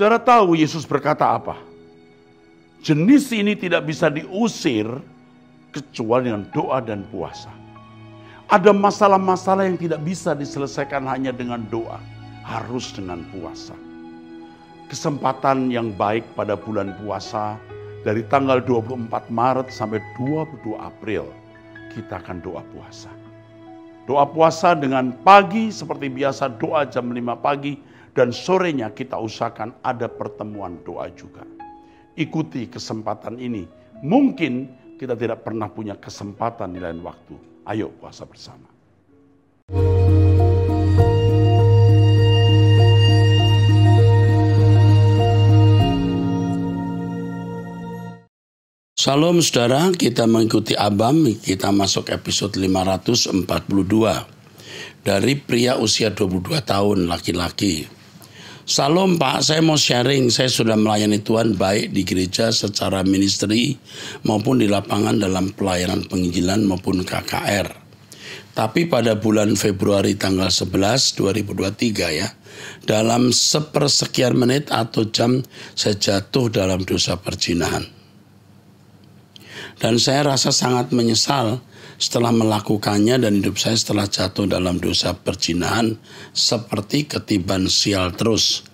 Saudara tahu Yesus berkata apa? Jenis ini tidak bisa diusir kecuali dengan doa dan puasa. Ada masalah-masalah yang tidak bisa diselesaikan hanya dengan doa, harus dengan puasa. Kesempatan yang baik pada bulan puasa dari tanggal 24 Maret sampai 22 April kita akan doa puasa. Doa puasa dengan pagi seperti biasa doa jam 5 pagi dan sorenya kita usahakan ada pertemuan doa juga. Ikuti kesempatan ini. Mungkin kita tidak pernah punya kesempatan di lain waktu. Ayo puasa bersama. Salam saudara, kita mengikuti Abam, kita masuk episode 542. Dari pria usia 22 tahun laki-laki. Salam Pak, saya mau sharing. Saya sudah melayani Tuhan baik di gereja secara ministry maupun di lapangan dalam pelayanan penginjilan maupun KKR. Tapi pada bulan Februari tanggal 11 2023 ya, dalam sepersekian menit atau jam saya jatuh dalam dosa perjinahan. Dan saya rasa sangat menyesal setelah melakukannya dan hidup saya setelah jatuh dalam dosa perjinahan seperti ketiban sial terus.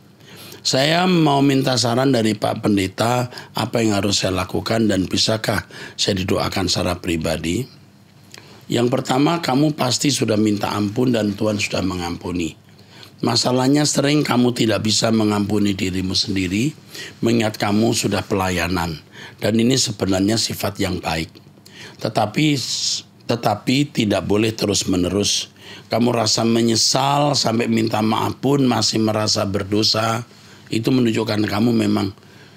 Saya mau minta saran dari Pak Pendeta apa yang harus saya lakukan dan bisakah saya didoakan secara pribadi? Yang pertama, kamu pasti sudah minta ampun dan Tuhan sudah mengampuni. Masalahnya sering kamu tidak bisa mengampuni dirimu sendiri, mengingat kamu sudah pelayanan. Dan ini sebenarnya sifat yang baik. Tetapi tetapi tidak boleh terus-menerus kamu rasa menyesal sampai minta maaf pun masih merasa berdosa. Itu menunjukkan kamu memang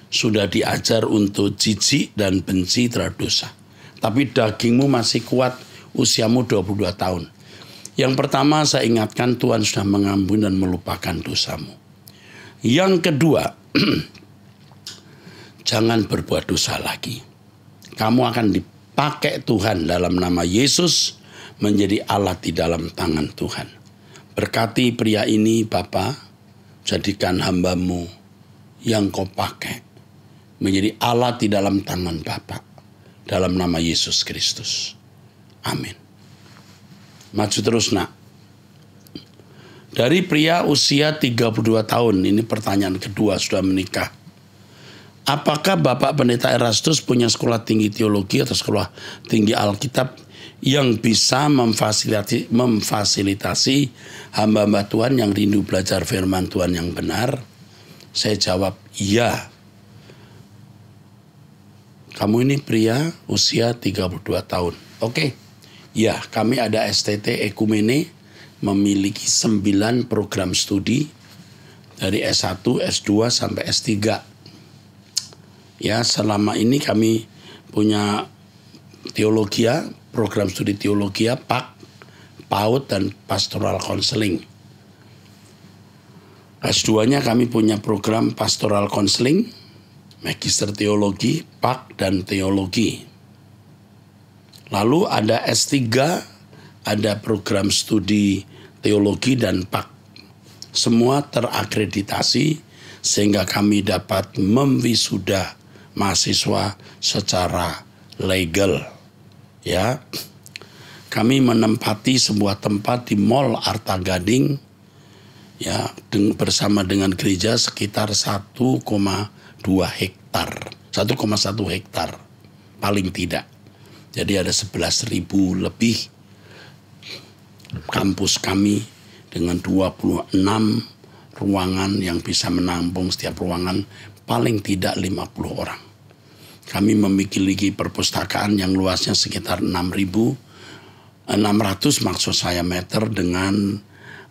sudah diajar untuk jijik dan benci terhadap dosa. Tapi dagingmu masih kuat, usiamu 22 tahun. Yang pertama saya ingatkan Tuhan sudah mengampuni dan melupakan dosamu. Yang kedua, jangan berbuat dosa lagi. Kamu akan di pakai Tuhan dalam nama Yesus menjadi alat di dalam tangan Tuhan. Berkati pria ini Bapa, jadikan hambamu yang kau pakai menjadi alat di dalam tangan Bapa dalam nama Yesus Kristus. Amin. Maju terus nak. Dari pria usia 32 tahun, ini pertanyaan kedua sudah menikah Apakah Bapak Pendeta Erastus punya sekolah tinggi teologi atau sekolah tinggi Alkitab yang bisa memfasilitasi, memfasilitasi hamba-hamba Tuhan yang rindu belajar firman Tuhan yang benar? Saya jawab, iya. Kamu ini pria usia 32 tahun. Oke, ya kami ada STT Ekumene memiliki 9 program studi dari S1, S2, sampai S3 Ya, selama ini kami punya teologi program studi teologi PAK, Paut dan pastoral counseling. S2-nya kami punya program pastoral counseling, magister teologi, PAK dan teologi. Lalu ada S3, ada program studi teologi dan PAK. Semua terakreditasi sehingga kami dapat memwisuda mahasiswa secara legal. Ya. Kami menempati sebuah tempat di Mall Arta Gading ya bersama dengan gereja sekitar 1,2 hektar. 1,1 hektar paling tidak. Jadi ada 11.000 lebih kampus kami dengan 26 ruangan yang bisa menampung setiap ruangan paling tidak 50 orang kami memiliki perpustakaan yang luasnya sekitar enam ratus maksud saya meter dengan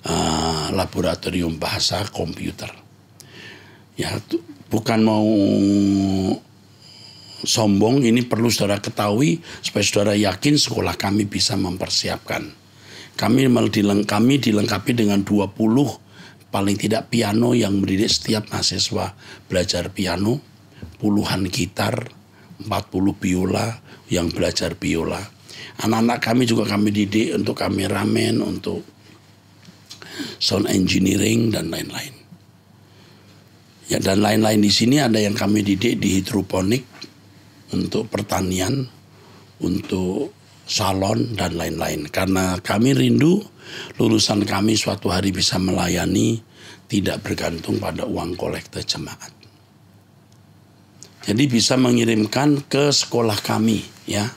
uh, laboratorium bahasa komputer. Ya, bukan mau sombong, ini perlu saudara ketahui supaya saudara yakin sekolah kami bisa mempersiapkan. Kami, dileng kami dilengkapi dengan 20 paling tidak piano yang mendidik setiap mahasiswa belajar piano, puluhan gitar, 40 biola yang belajar biola. Anak-anak kami juga kami didik untuk kameramen, untuk sound engineering dan lain-lain. Ya dan lain-lain di sini ada yang kami didik di hidroponik untuk pertanian, untuk salon dan lain-lain. Karena kami rindu lulusan kami suatu hari bisa melayani tidak bergantung pada uang kolektor jemaat. Jadi bisa mengirimkan ke sekolah kami ya.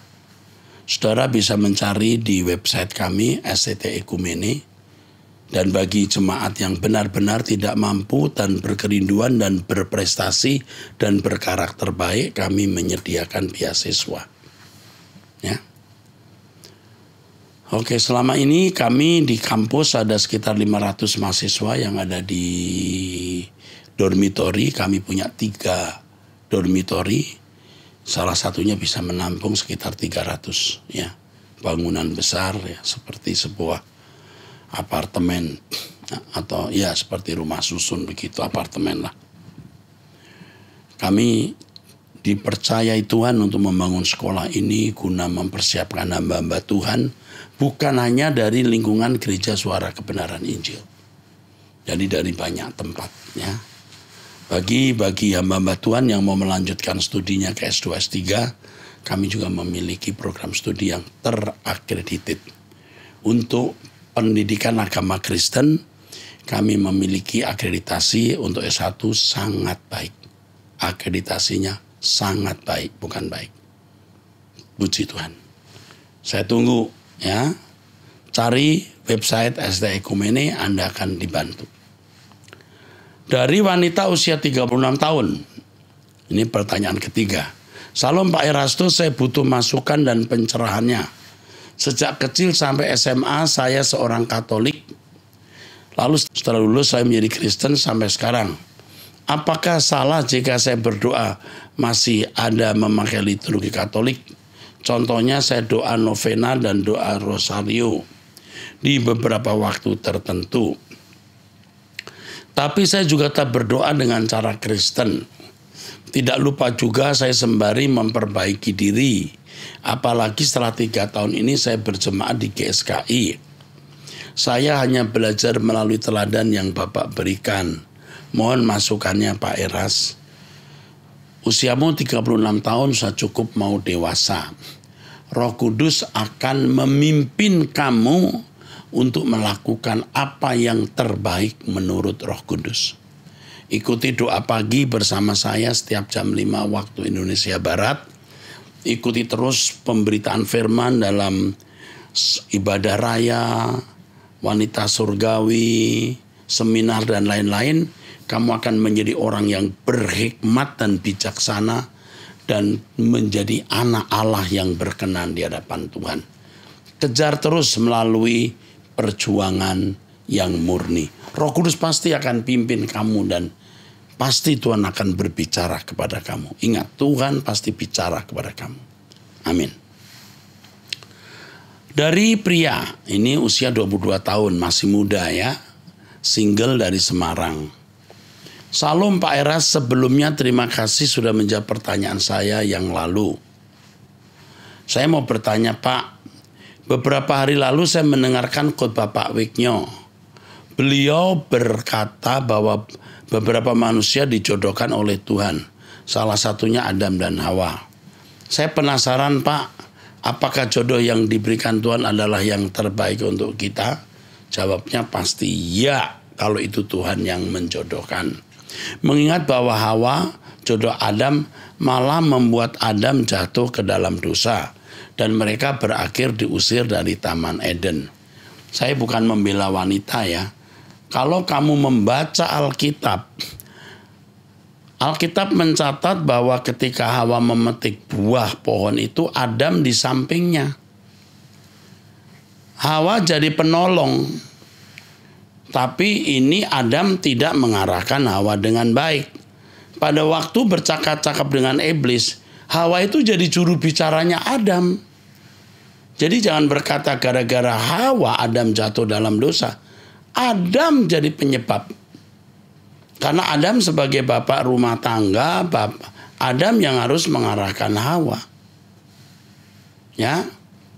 Saudara bisa mencari di website kami SCT Ekumene dan bagi jemaat yang benar-benar tidak mampu dan berkerinduan dan berprestasi dan berkarakter baik kami menyediakan beasiswa. Ya. Oke, selama ini kami di kampus ada sekitar 500 mahasiswa yang ada di dormitori. Kami punya tiga dormitori salah satunya bisa menampung sekitar 300 ya bangunan besar ya seperti sebuah apartemen atau ya seperti rumah susun begitu apartemen lah kami dipercayai Tuhan untuk membangun sekolah ini guna mempersiapkan hamba-hamba Tuhan bukan hanya dari lingkungan gereja suara kebenaran Injil jadi dari banyak tempat ya. Bagi bagi hamba-hamba Tuhan yang mau melanjutkan studinya ke S2 S3, kami juga memiliki program studi yang terakredited. Untuk pendidikan agama Kristen, kami memiliki akreditasi untuk S1 sangat baik. Akreditasinya sangat baik, bukan baik. Puji Tuhan. Saya tunggu ya. Cari website SD Ekumene, Anda akan dibantu dari wanita usia 36 tahun. Ini pertanyaan ketiga. Salam Pak Erasto, saya butuh masukan dan pencerahannya. Sejak kecil sampai SMA saya seorang Katolik. Lalu setelah lulus saya menjadi Kristen sampai sekarang. Apakah salah jika saya berdoa masih ada memakai liturgi Katolik? Contohnya saya doa novena dan doa rosario di beberapa waktu tertentu. Tapi saya juga tetap berdoa dengan cara Kristen. Tidak lupa juga saya sembari memperbaiki diri. Apalagi setelah tiga tahun ini saya berjemaat di GSKI. Saya hanya belajar melalui teladan yang Bapak berikan. Mohon masukannya Pak Eras. Usiamu 36 tahun sudah cukup mau dewasa. Roh Kudus akan memimpin kamu untuk melakukan apa yang terbaik menurut Roh Kudus. Ikuti doa pagi bersama saya setiap jam 5 waktu Indonesia Barat. Ikuti terus pemberitaan firman dalam ibadah raya, wanita surgawi, seminar dan lain-lain. Kamu akan menjadi orang yang berhikmat dan bijaksana dan menjadi anak Allah yang berkenan di hadapan Tuhan. Kejar terus melalui perjuangan yang murni. Roh Kudus pasti akan pimpin kamu dan pasti Tuhan akan berbicara kepada kamu. Ingat, Tuhan pasti bicara kepada kamu. Amin. Dari pria, ini usia 22 tahun, masih muda ya, single dari Semarang. Salam Pak Era, sebelumnya terima kasih sudah menjawab pertanyaan saya yang lalu. Saya mau bertanya Pak, Beberapa hari lalu saya mendengarkan khotbah Pak Wiknyo. Beliau berkata bahwa beberapa manusia dijodohkan oleh Tuhan. Salah satunya Adam dan Hawa. Saya penasaran Pak, apakah jodoh yang diberikan Tuhan adalah yang terbaik untuk kita? Jawabnya pasti ya, kalau itu Tuhan yang menjodohkan. Mengingat bahwa Hawa, jodoh Adam, malah membuat Adam jatuh ke dalam dosa dan mereka berakhir diusir dari Taman Eden. Saya bukan membela wanita ya. Kalau kamu membaca Alkitab, Alkitab mencatat bahwa ketika Hawa memetik buah pohon itu Adam di sampingnya. Hawa jadi penolong. Tapi ini Adam tidak mengarahkan Hawa dengan baik. Pada waktu bercakap-cakap dengan iblis, Hawa itu jadi juru bicaranya Adam. Jadi jangan berkata gara-gara Hawa Adam jatuh dalam dosa. Adam jadi penyebab. Karena Adam sebagai bapak rumah tangga, bapak Adam yang harus mengarahkan Hawa. Ya.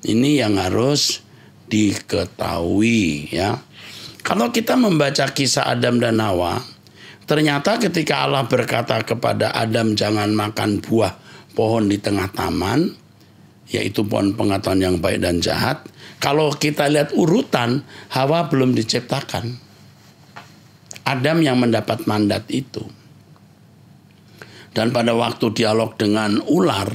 Ini yang harus diketahui ya. Kalau kita membaca kisah Adam dan Hawa, ternyata ketika Allah berkata kepada Adam jangan makan buah pohon di tengah taman, yaitu pohon pengetahuan yang baik dan jahat. Kalau kita lihat urutan, Hawa belum diciptakan. Adam yang mendapat mandat itu. Dan pada waktu dialog dengan ular,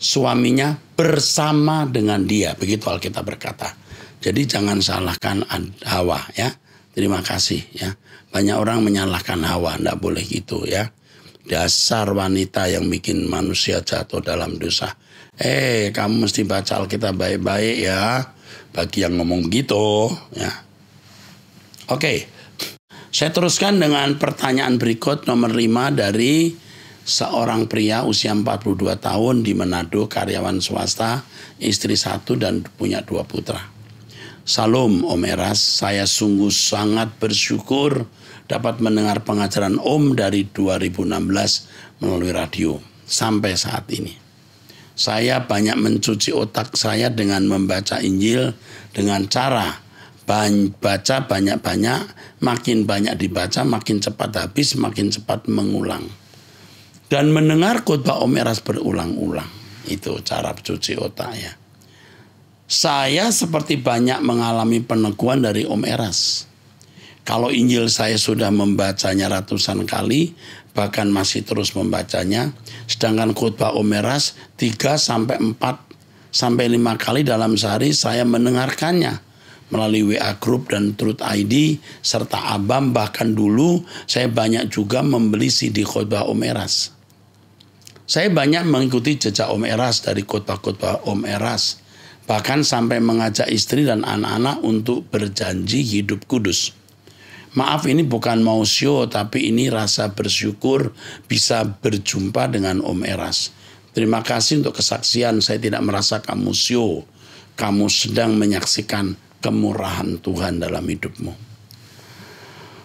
suaminya bersama dengan dia, begitu Alkitab berkata. Jadi jangan salahkan Hawa ya. Terima kasih ya. Banyak orang menyalahkan Hawa, tidak boleh gitu ya. Dasar wanita yang bikin manusia jatuh dalam dosa eh hey, kamu mesti baca Alkitab baik-baik ya bagi yang ngomong begitu ya. Oke. Okay. Saya teruskan dengan pertanyaan berikut nomor 5 dari seorang pria usia 42 tahun di Manado, karyawan swasta, istri satu dan punya dua putra. Salam Om Eras, saya sungguh sangat bersyukur dapat mendengar pengajaran Om dari 2016 melalui radio sampai saat ini. Saya banyak mencuci otak saya dengan membaca Injil dengan cara baca banyak-banyak, makin banyak dibaca, makin cepat habis, makin cepat mengulang. Dan mendengar khotbah Omeras berulang-ulang. Itu cara mencuci otak ya. Saya seperti banyak mengalami peneguhan dari Om Eras. Kalau Injil saya sudah membacanya ratusan kali, bahkan masih terus membacanya. Sedangkan khutbah Omeras 3 sampai 4 sampai 5 kali dalam sehari saya mendengarkannya melalui WA Group dan Truth ID serta Abam bahkan dulu saya banyak juga membeli CD khotbah Om Eras. Saya banyak mengikuti jejak Om Eras dari khotbah-khotbah Om Eras bahkan sampai mengajak istri dan anak-anak untuk berjanji hidup kudus. Maaf ini bukan mau show tapi ini rasa bersyukur bisa berjumpa dengan Om Eras. Terima kasih untuk kesaksian saya tidak merasa kamu show. Kamu sedang menyaksikan kemurahan Tuhan dalam hidupmu.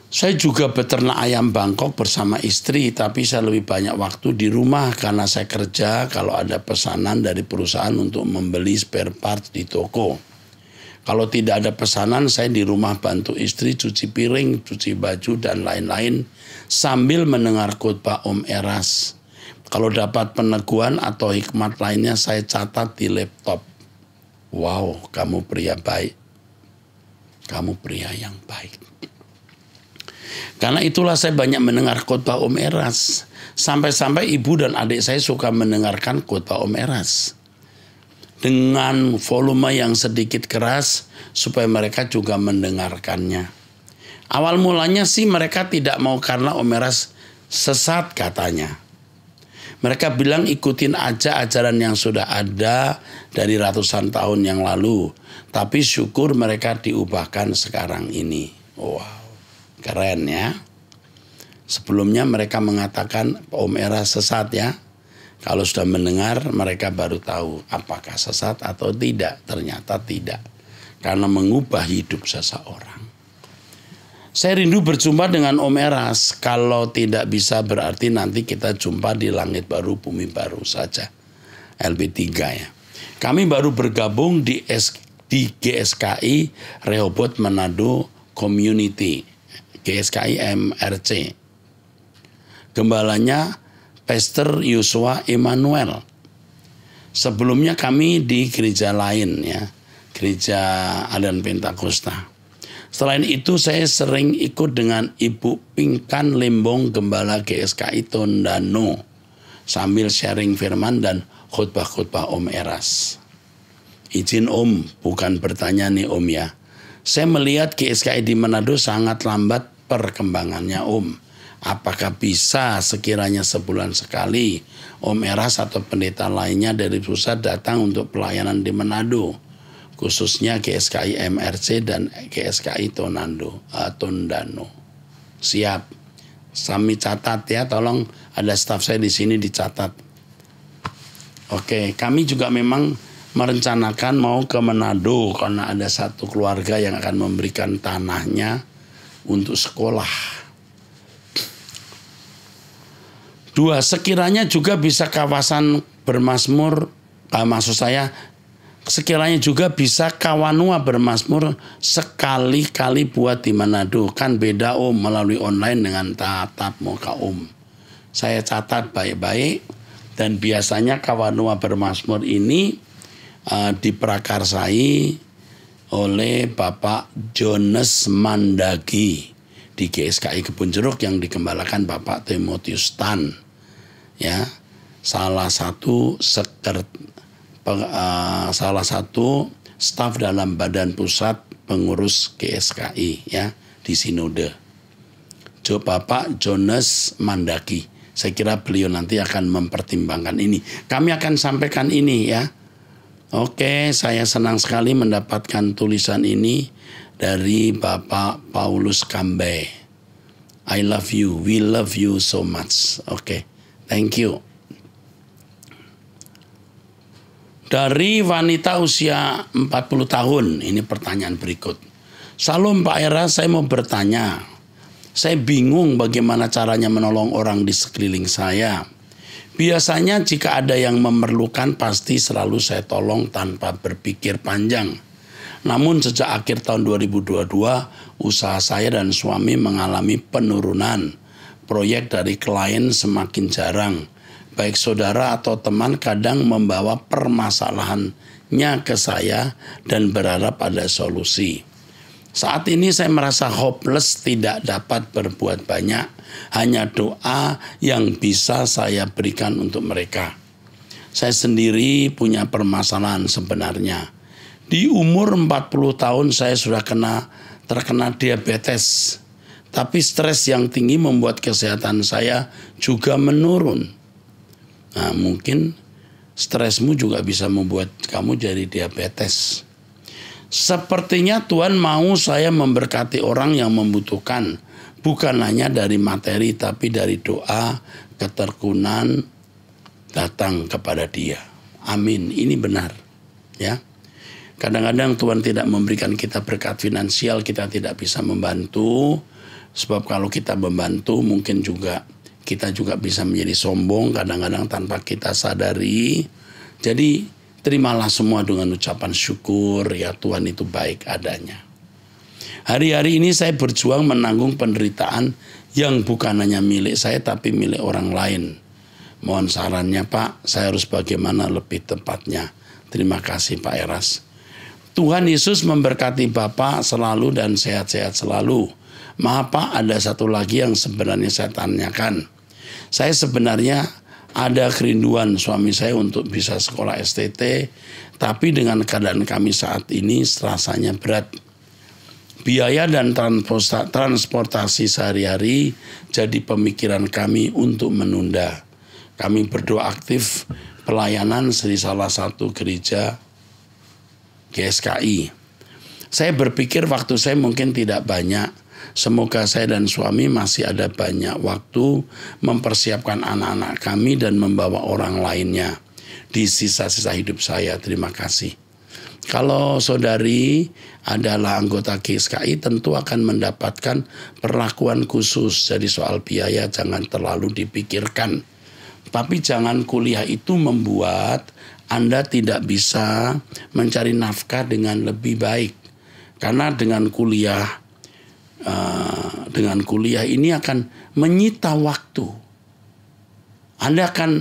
Saya juga beternak ayam Bangkok bersama istri, tapi saya lebih banyak waktu di rumah karena saya kerja kalau ada pesanan dari perusahaan untuk membeli spare part di toko. Kalau tidak ada pesanan, saya di rumah bantu istri cuci piring, cuci baju, dan lain-lain. Sambil mendengar khotbah Om Eras. Kalau dapat peneguhan atau hikmat lainnya, saya catat di laptop. Wow, kamu pria baik. Kamu pria yang baik. Karena itulah saya banyak mendengar khotbah Om Eras. Sampai-sampai ibu dan adik saya suka mendengarkan khotbah Om Eras dengan volume yang sedikit keras supaya mereka juga mendengarkannya. Awal mulanya sih mereka tidak mau karena Omeras sesat katanya. Mereka bilang ikutin aja ajaran yang sudah ada dari ratusan tahun yang lalu. Tapi syukur mereka diubahkan sekarang ini. Wow, keren ya. Sebelumnya mereka mengatakan Om Era sesat ya. Kalau sudah mendengar, mereka baru tahu apakah sesat atau tidak. Ternyata tidak, karena mengubah hidup seseorang. Saya rindu berjumpa dengan Om Eras. Kalau tidak bisa berarti nanti kita jumpa di langit baru, bumi baru saja. LB3 ya. Kami baru bergabung di, S, di GSKI Rehoboth Manado Community. GSKI MRC. Gembalanya Pastor Yusua Emmanuel. Sebelumnya kami di gereja lain ya, gereja Alian Pentakosta. Selain itu saya sering ikut dengan Ibu Pingkan Lembong Gembala GSKI Tondano sambil sharing firman dan khutbah-khutbah Om Eras. Izin Om, bukan bertanya nih Om ya. Saya melihat GSKI di Manado sangat lambat perkembangannya Om. Apakah bisa sekiranya sebulan sekali Om Eras atau pendeta lainnya dari pusat datang untuk pelayanan di Manado, khususnya GSKI MRC dan GSKI Tonando, uh, Tondano. Siap. Sami catat ya, tolong ada staf saya di sini dicatat. Oke, kami juga memang merencanakan mau ke Manado karena ada satu keluarga yang akan memberikan tanahnya untuk sekolah Dua, sekiranya juga bisa kawasan bermasmur, uh, maksud saya, sekiranya juga bisa kawanua bermasmur sekali-kali buat di Manado. Kan beda om melalui online dengan tatap muka om. Saya catat baik-baik dan biasanya kawanua bermasmur ini uh, diprakarsai oleh Bapak Jonas Mandagi di GSKI Kebun Jeruk yang dikembalakan Bapak Timotius Tan ya salah satu sekret peng, uh, salah satu staf dalam badan pusat pengurus GSKI ya di sinode. Jo Bapak Jonas Mandaki. Saya kira beliau nanti akan mempertimbangkan ini. Kami akan sampaikan ini ya. Oke, saya senang sekali mendapatkan tulisan ini dari Bapak Paulus Kambe. I love you, we love you so much. Oke. Okay. Thank you. Dari wanita usia 40 tahun, ini pertanyaan berikut. Salam Pak Era, saya mau bertanya. Saya bingung bagaimana caranya menolong orang di sekeliling saya. Biasanya jika ada yang memerlukan pasti selalu saya tolong tanpa berpikir panjang. Namun sejak akhir tahun 2022, usaha saya dan suami mengalami penurunan proyek dari klien semakin jarang. Baik saudara atau teman kadang membawa permasalahannya ke saya dan berharap ada solusi. Saat ini saya merasa hopeless, tidak dapat berbuat banyak, hanya doa yang bisa saya berikan untuk mereka. Saya sendiri punya permasalahan sebenarnya. Di umur 40 tahun saya sudah kena terkena diabetes tapi stres yang tinggi membuat kesehatan saya juga menurun. Nah, mungkin stresmu juga bisa membuat kamu jadi diabetes. Sepertinya Tuhan mau saya memberkati orang yang membutuhkan, bukan hanya dari materi, tapi dari doa, ketekunan datang kepada Dia. Amin. Ini benar, ya. Kadang-kadang Tuhan tidak memberikan kita berkat finansial, kita tidak bisa membantu, Sebab kalau kita membantu mungkin juga kita juga bisa menjadi sombong kadang-kadang tanpa kita sadari. Jadi terimalah semua dengan ucapan syukur ya Tuhan itu baik adanya. Hari-hari ini saya berjuang menanggung penderitaan yang bukan hanya milik saya tapi milik orang lain. Mohon sarannya Pak, saya harus bagaimana lebih tepatnya. Terima kasih Pak Eras. Tuhan Yesus memberkati Bapak selalu dan sehat-sehat selalu. Maaf Pak, ada satu lagi yang sebenarnya saya tanyakan. Saya sebenarnya ada kerinduan suami saya untuk bisa sekolah STT, tapi dengan keadaan kami saat ini rasanya berat. Biaya dan transportasi sehari-hari jadi pemikiran kami untuk menunda. Kami berdoa aktif pelayanan dari salah satu gereja GSKI. Saya berpikir waktu saya mungkin tidak banyak, Semoga saya dan suami masih ada banyak waktu mempersiapkan anak-anak kami dan membawa orang lainnya di sisa-sisa hidup saya. Terima kasih. Kalau saudari adalah anggota KSKI tentu akan mendapatkan perlakuan khusus. Jadi soal biaya jangan terlalu dipikirkan. Tapi jangan kuliah itu membuat Anda tidak bisa mencari nafkah dengan lebih baik. Karena dengan kuliah uh, dengan kuliah ini akan menyita waktu. Anda akan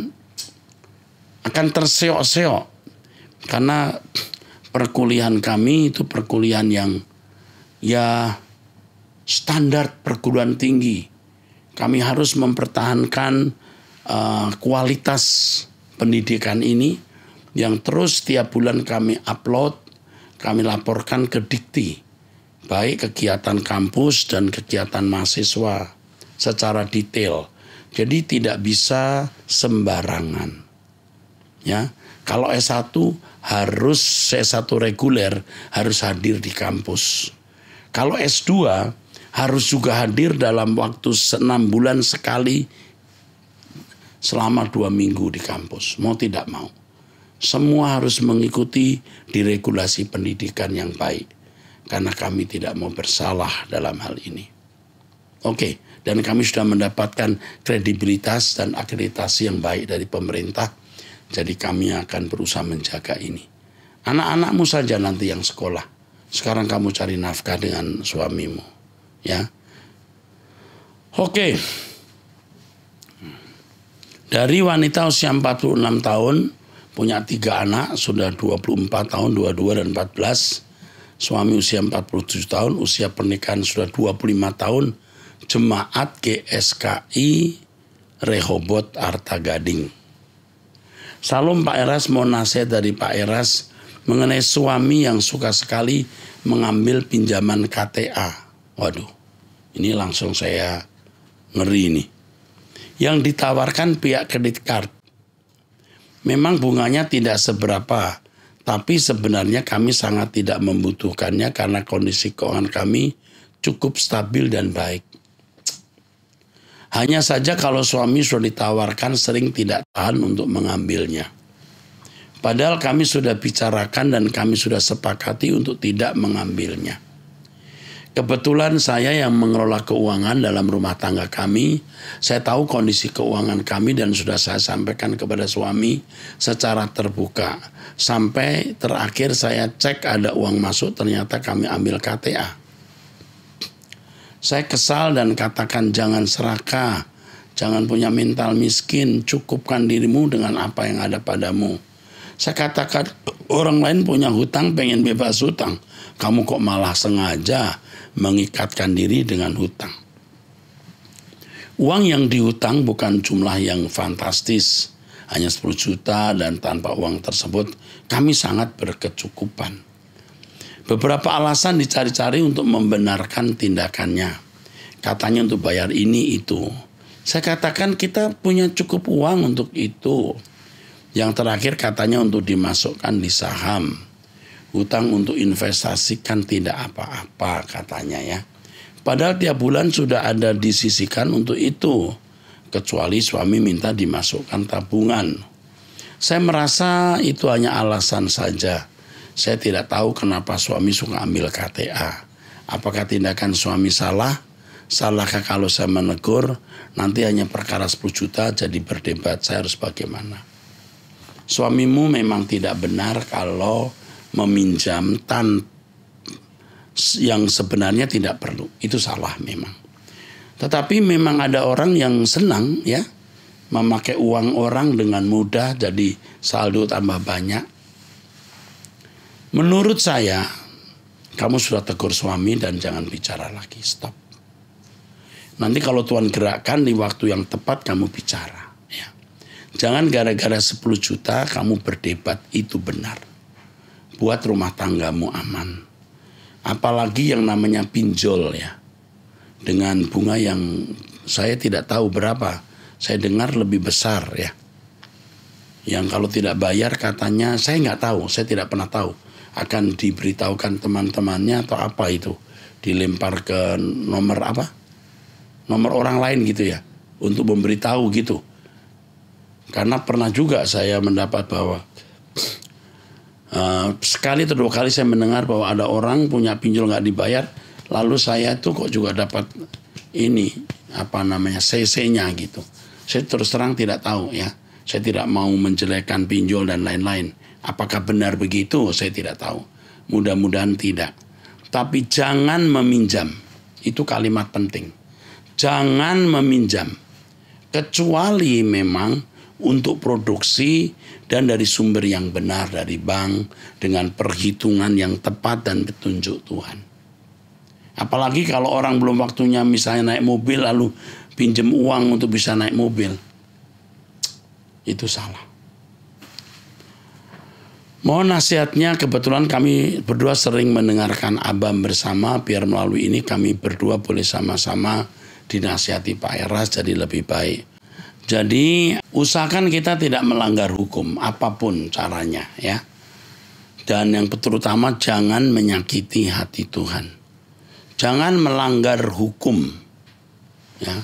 akan terseok-seok karena perkuliahan kami itu perkuliahan yang ya standar perguruan tinggi. Kami harus mempertahankan uh, kualitas pendidikan ini yang terus tiap bulan kami upload, kami laporkan ke Dikti baik kegiatan kampus dan kegiatan mahasiswa secara detail. Jadi tidak bisa sembarangan. Ya, kalau S1 harus S1 reguler harus hadir di kampus. Kalau S2 harus juga hadir dalam waktu 6 bulan sekali selama dua minggu di kampus. Mau tidak mau. Semua harus mengikuti diregulasi pendidikan yang baik karena kami tidak mau bersalah dalam hal ini. Oke, okay. dan kami sudah mendapatkan kredibilitas dan akreditasi yang baik dari pemerintah, jadi kami akan berusaha menjaga ini. Anak-anakmu saja nanti yang sekolah. Sekarang kamu cari nafkah dengan suamimu, ya. Oke. Okay. Dari wanita usia 46 tahun, punya tiga anak, sudah 24 tahun, 22 dan 14 suami usia 47 tahun, usia pernikahan sudah 25 tahun, jemaat GSKI Rehobot Arta Gading. Salam Pak Eras, mau nasihat dari Pak Eras mengenai suami yang suka sekali mengambil pinjaman KTA. Waduh, ini langsung saya ngeri ini. Yang ditawarkan pihak kredit card. Memang bunganya tidak seberapa, tapi sebenarnya kami sangat tidak membutuhkannya karena kondisi keuangan kami cukup stabil dan baik. Hanya saja kalau suami sudah ditawarkan sering tidak tahan untuk mengambilnya. Padahal kami sudah bicarakan dan kami sudah sepakati untuk tidak mengambilnya. Kebetulan saya yang mengelola keuangan dalam rumah tangga kami. Saya tahu kondisi keuangan kami dan sudah saya sampaikan kepada suami secara terbuka. Sampai terakhir saya cek ada uang masuk ternyata kami ambil KTA. Saya kesal dan katakan jangan serakah, jangan punya mental miskin, cukupkan dirimu dengan apa yang ada padamu. Saya katakan orang lain punya hutang pengen bebas hutang, kamu kok malah sengaja mengikatkan diri dengan hutang. Uang yang dihutang bukan jumlah yang fantastis, hanya 10 juta dan tanpa uang tersebut kami sangat berkecukupan. Beberapa alasan dicari-cari untuk membenarkan tindakannya. Katanya untuk bayar ini itu. Saya katakan kita punya cukup uang untuk itu. Yang terakhir katanya untuk dimasukkan di saham hutang untuk investasi kan tidak apa-apa katanya ya. Padahal tiap bulan sudah ada disisikan untuk itu. Kecuali suami minta dimasukkan tabungan. Saya merasa itu hanya alasan saja. Saya tidak tahu kenapa suami suka ambil KTA. Apakah tindakan suami salah? Salahkah kalau saya menegur? Nanti hanya perkara 10 juta jadi berdebat saya harus bagaimana? Suamimu memang tidak benar kalau meminjam tan yang sebenarnya tidak perlu. Itu salah memang. Tetapi memang ada orang yang senang ya memakai uang orang dengan mudah jadi saldo tambah banyak. Menurut saya kamu sudah tegur suami dan jangan bicara lagi. Stop. Nanti kalau Tuhan gerakkan di waktu yang tepat kamu bicara. Ya. Jangan gara-gara 10 juta kamu berdebat itu benar buat rumah tanggamu aman. Apalagi yang namanya pinjol ya. Dengan bunga yang saya tidak tahu berapa. Saya dengar lebih besar ya. Yang kalau tidak bayar katanya saya nggak tahu, saya tidak pernah tahu akan diberitahukan teman-temannya atau apa itu dilempar ke nomor apa nomor orang lain gitu ya untuk memberitahu gitu karena pernah juga saya mendapat bahwa Eh, sekali atau dua kali saya mendengar bahwa ada orang punya pinjol nggak dibayar, lalu saya tuh kok juga dapat ini apa namanya CC-nya gitu. Saya terus terang tidak tahu ya. Saya tidak mau menjelekan pinjol dan lain-lain. Apakah benar begitu? Saya tidak tahu. Mudah-mudahan tidak. Tapi jangan meminjam. Itu kalimat penting. Jangan meminjam. Kecuali memang untuk produksi dan dari sumber yang benar dari bank dengan perhitungan yang tepat dan petunjuk Tuhan. Apalagi kalau orang belum waktunya misalnya naik mobil lalu pinjam uang untuk bisa naik mobil. Itu salah. Mohon nasihatnya kebetulan kami berdua sering mendengarkan Abam bersama biar melalui ini kami berdua boleh sama-sama dinasihati Pak Eras jadi lebih baik. Jadi usahakan kita tidak melanggar hukum apapun caranya ya. Dan yang terutama jangan menyakiti hati Tuhan. Jangan melanggar hukum. Ya.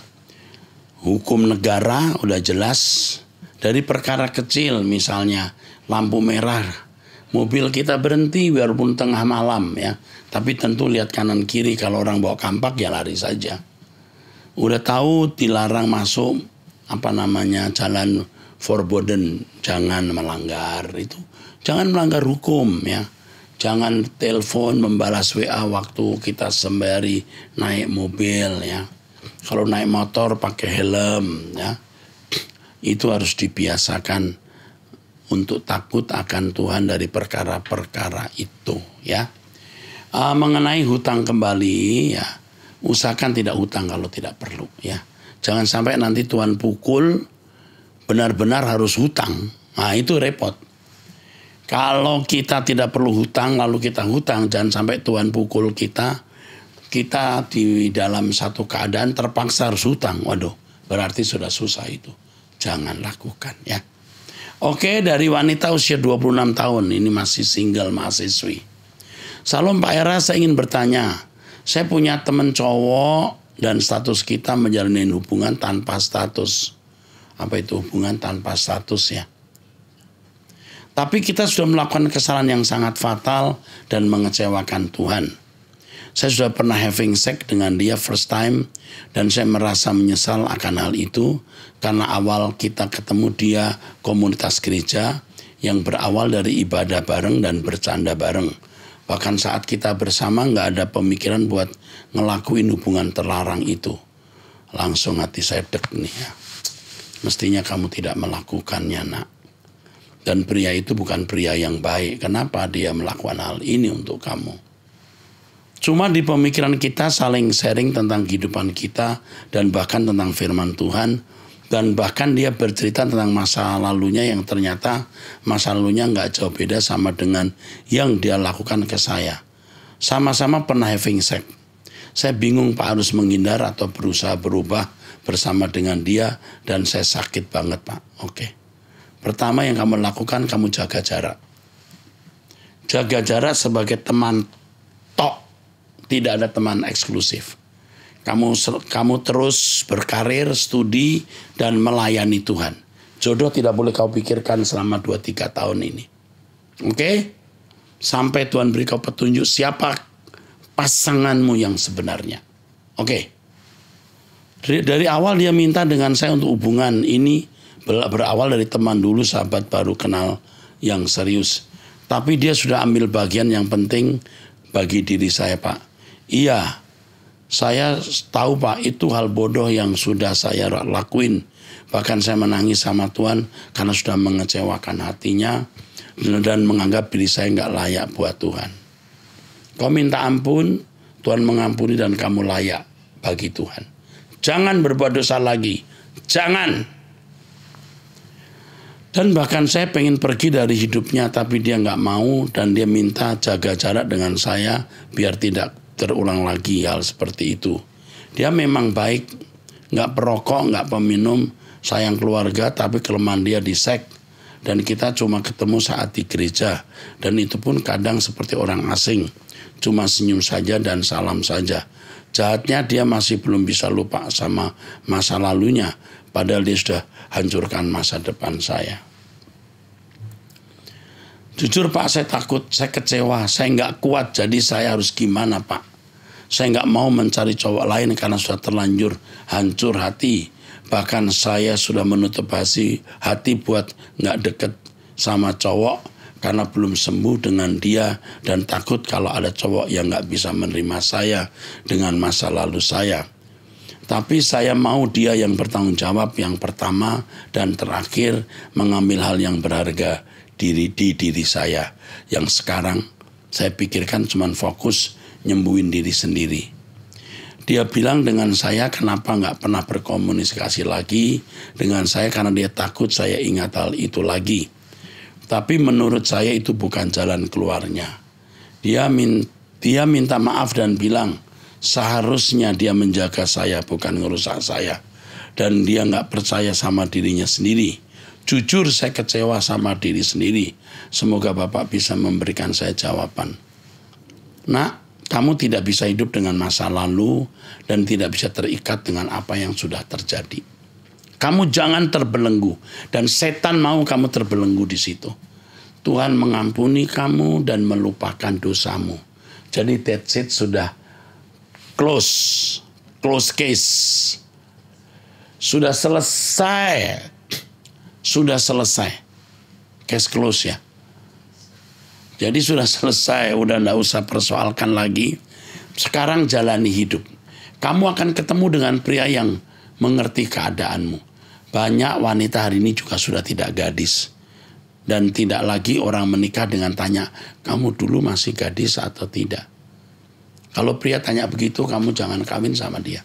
Hukum negara udah jelas dari perkara kecil misalnya lampu merah mobil kita berhenti walaupun tengah malam ya tapi tentu lihat kanan kiri kalau orang bawa kampak ya lari saja udah tahu dilarang masuk apa namanya jalan forbidden, jangan melanggar itu. Jangan melanggar hukum ya. Jangan telepon membalas WA waktu kita sembari naik mobil ya. Kalau naik motor pakai helm ya. Itu harus dibiasakan untuk takut akan Tuhan dari perkara-perkara itu ya. Uh, mengenai hutang kembali ya, usahakan tidak hutang kalau tidak perlu ya Jangan sampai nanti Tuhan pukul benar-benar harus hutang. Nah, itu repot. Kalau kita tidak perlu hutang lalu kita hutang, jangan sampai Tuhan pukul kita. Kita di dalam satu keadaan terpaksa harus hutang. Waduh, berarti sudah susah itu. Jangan lakukan ya. Oke, dari wanita usia 26 tahun, ini masih single mahasiswi. Salam Pak Era, saya ingin bertanya. Saya punya teman cowok dan status kita menjalani hubungan tanpa status. Apa itu hubungan tanpa status ya? Tapi kita sudah melakukan kesalahan yang sangat fatal dan mengecewakan Tuhan. Saya sudah pernah having sex dengan dia first time dan saya merasa menyesal akan hal itu karena awal kita ketemu dia komunitas gereja yang berawal dari ibadah bareng dan bercanda bareng Bahkan saat kita bersama nggak ada pemikiran buat ngelakuin hubungan terlarang itu. Langsung hati saya dek nih ya. Mestinya kamu tidak melakukannya nak. Dan pria itu bukan pria yang baik. Kenapa dia melakukan hal ini untuk kamu? Cuma di pemikiran kita saling sharing tentang kehidupan kita dan bahkan tentang firman Tuhan dan bahkan dia bercerita tentang masa lalunya yang ternyata masa lalunya nggak jauh beda sama dengan yang dia lakukan ke saya. Sama-sama pernah having sex. Saya bingung Pak harus menghindar atau berusaha berubah bersama dengan dia dan saya sakit banget Pak. Oke. Pertama yang kamu lakukan kamu jaga jarak. Jaga jarak sebagai teman tok. Tidak ada teman eksklusif. Kamu kamu terus berkarir, studi dan melayani Tuhan. Jodoh tidak boleh kau pikirkan selama 2 3 tahun ini. Oke? Okay? Sampai Tuhan beri kau petunjuk siapa pasanganmu yang sebenarnya. Oke. Okay. Dari awal dia minta dengan saya untuk hubungan ini berawal dari teman dulu sahabat baru kenal yang serius. Tapi dia sudah ambil bagian yang penting bagi diri saya, Pak. Iya, saya tahu Pak itu hal bodoh yang sudah saya lakuin. Bahkan saya menangis sama Tuhan karena sudah mengecewakan hatinya dan menganggap diri saya nggak layak buat Tuhan. Kau minta ampun, Tuhan mengampuni dan kamu layak bagi Tuhan. Jangan berbuat dosa lagi. Jangan. Dan bahkan saya pengen pergi dari hidupnya tapi dia nggak mau dan dia minta jaga jarak dengan saya biar tidak terulang lagi hal seperti itu. Dia memang baik, nggak perokok, nggak peminum, sayang keluarga, tapi kelemahan dia di sek Dan kita cuma ketemu saat di gereja. Dan itu pun kadang seperti orang asing. Cuma senyum saja dan salam saja. Jahatnya dia masih belum bisa lupa sama masa lalunya. Padahal dia sudah hancurkan masa depan saya. Jujur Pak, saya takut, saya kecewa, saya nggak kuat, jadi saya harus gimana Pak? Saya nggak mau mencari cowok lain karena sudah terlanjur hancur hati. Bahkan saya sudah menutup hati, hati buat nggak deket sama cowok karena belum sembuh dengan dia dan takut kalau ada cowok yang nggak bisa menerima saya dengan masa lalu saya. Tapi saya mau dia yang bertanggung jawab yang pertama dan terakhir mengambil hal yang berharga diri di diri saya yang sekarang saya pikirkan cuma fokus nyembuhin diri sendiri. Dia bilang dengan saya kenapa nggak pernah berkomunikasi lagi dengan saya karena dia takut saya ingat hal itu lagi. Tapi menurut saya itu bukan jalan keluarnya. Dia min dia minta maaf dan bilang seharusnya dia menjaga saya bukan ngerusak saya. Dan dia nggak percaya sama dirinya sendiri. Jujur saya kecewa sama diri sendiri. Semoga Bapak bisa memberikan saya jawaban. Nah kamu tidak bisa hidup dengan masa lalu dan tidak bisa terikat dengan apa yang sudah terjadi. Kamu jangan terbelenggu dan setan mau kamu terbelenggu di situ. Tuhan mengampuni kamu dan melupakan dosamu. Jadi that's it sudah close, close case. Sudah selesai. Sudah selesai. Case close ya. Jadi sudah selesai, udah nggak usah persoalkan lagi. Sekarang jalani hidup. Kamu akan ketemu dengan pria yang mengerti keadaanmu. Banyak wanita hari ini juga sudah tidak gadis. Dan tidak lagi orang menikah dengan tanya, kamu dulu masih gadis atau tidak. Kalau pria tanya begitu, kamu jangan kawin sama dia.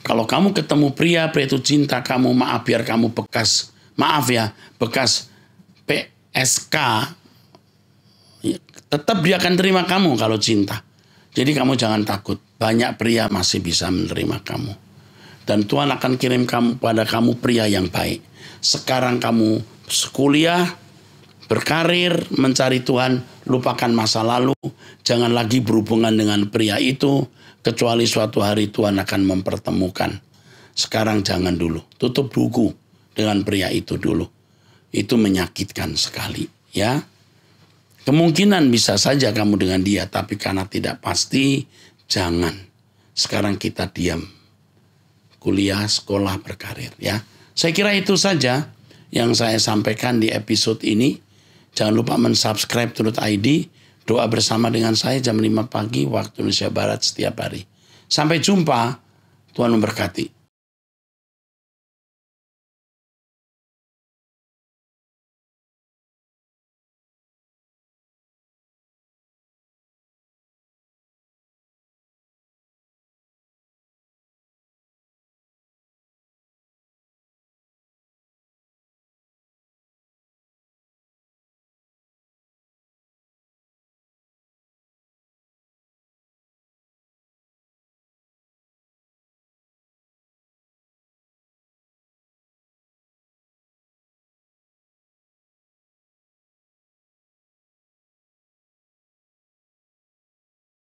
Kalau kamu ketemu pria, pria itu cinta kamu, maaf biar kamu bekas. Maaf ya, bekas PSK Iya, tetap dia akan terima kamu kalau cinta. Jadi kamu jangan takut, banyak pria masih bisa menerima kamu. Dan Tuhan akan kirim kamu pada kamu pria yang baik. Sekarang kamu sekuliah, berkarir, mencari Tuhan, lupakan masa lalu, jangan lagi berhubungan dengan pria itu kecuali suatu hari Tuhan akan mempertemukan. Sekarang jangan dulu, tutup buku dengan pria itu dulu. Itu menyakitkan sekali, ya. Kemungkinan bisa saja kamu dengan dia, tapi karena tidak pasti, jangan. Sekarang kita diam. Kuliah, sekolah, berkarir ya. Saya kira itu saja yang saya sampaikan di episode ini. Jangan lupa mensubscribe Turut ID. Doa bersama dengan saya jam 5 pagi waktu Indonesia Barat setiap hari. Sampai jumpa. Tuhan memberkati.